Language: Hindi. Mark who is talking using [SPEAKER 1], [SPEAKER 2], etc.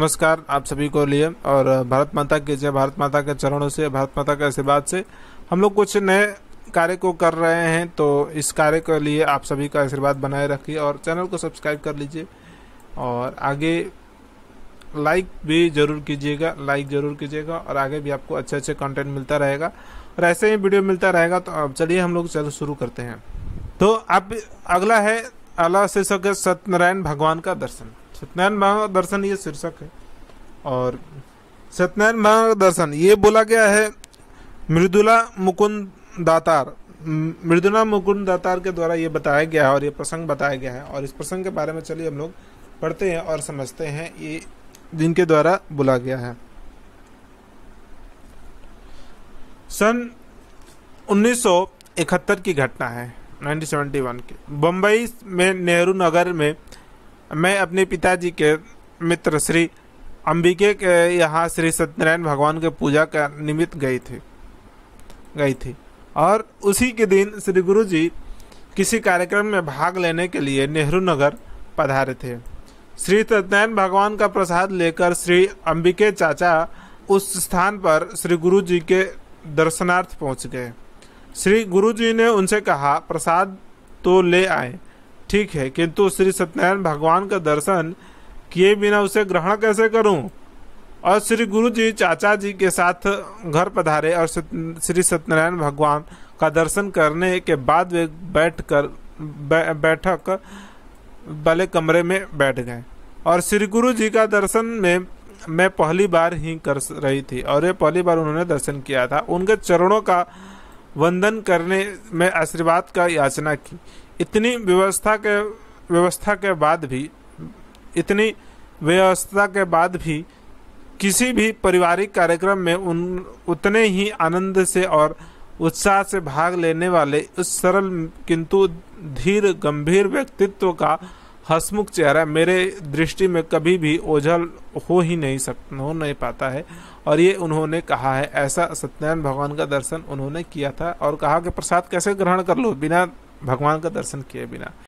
[SPEAKER 1] नमस्कार आप सभी को लिए और भारत माता के जय भारत माता के चरणों से भारत माता के आशीर्वाद से हम लोग कुछ नए कार्य को कर रहे हैं तो इस कार्य के लिए आप सभी का आशीर्वाद बनाए रखिए और चैनल को सब्सक्राइब कर लीजिए और आगे लाइक भी ज़रूर कीजिएगा लाइक ज़रूर कीजिएगा और आगे भी आपको अच्छे अच्छे कंटेंट मिलता रहेगा और ऐसे ही वीडियो मिलता रहेगा तो अब चलिए हम लोग चलो शुरू करते हैं तो आप अगला है अला शीर्षक सत्यनारायण भगवान का दर्शन सत्यनारायण महाराज दर्शन ये शीर्षक है और सत्यनारायण महाराज दर्शन ये बोला गया है मृदुला मुकुंद दातार मृदुला मुकुंद दातार के द्वारा ये बताया गया है और ये प्रसंग बताया गया है और इस प्रसंग के बारे में चलिए हम लोग पढ़ते हैं और समझते हैं ये जिनके द्वारा बोला गया है सन 1971 की घटना है 1971 की बम्बई में नेहरू नगर में मैं अपने पिताजी के मित्र श्री अंबिके के यहाँ श्री सत्यनारायण भगवान के पूजा का निमित्त गई थी गई थी और उसी के दिन श्री गुरु जी किसी कार्यक्रम में भाग लेने के लिए नेहरू नगर पधारे थे श्री सत्यनारायण भगवान का प्रसाद लेकर श्री अंबिके चाचा उस स्थान पर श्री गुरु जी के दर्शनार्थ पहुँच गए श्री गुरु जी ने उनसे कहा प्रसाद तो ले आए ठीक है किंतु श्री सत्यनारायण भगवान का दर्शन किए बिना उसे ग्रहण कैसे करूं और श्री गुरु जी चाचा जी के साथ घर पधारे और श्री सत्यनारायण भगवान का दर्शन करने के बाद वे बैठ कर बै, बैठक वाले कमरे में बैठ गए और श्री गुरु जी का दर्शन में मैं पहली बार ही कर रही थी और ये पहली बार उन्होंने दर्शन किया था उनके चरणों का वंदन करने में आशीर्वाद का याचना की इतनी व्यवस्था के व्यवस्था के बाद भी इतनी व्यवस्था के बाद भी किसी भी पारिवारिक कार्यक्रम में उन उतने ही आनंद से और उत्साह से भाग लेने वाले उस सरल किंतु धीर गंभीर व्यक्तित्व का हसमुख चेहरा मेरे दृष्टि में कभी भी ओझल हो ही नहीं सक हो नहीं पाता है और ये उन्होंने कहा है ऐसा सत्यनारायण भगवान का दर्शन उन्होंने किया था और कहा कि प्रसाद कैसे ग्रहण कर लो बिना भगवान का दर्शन किए बिना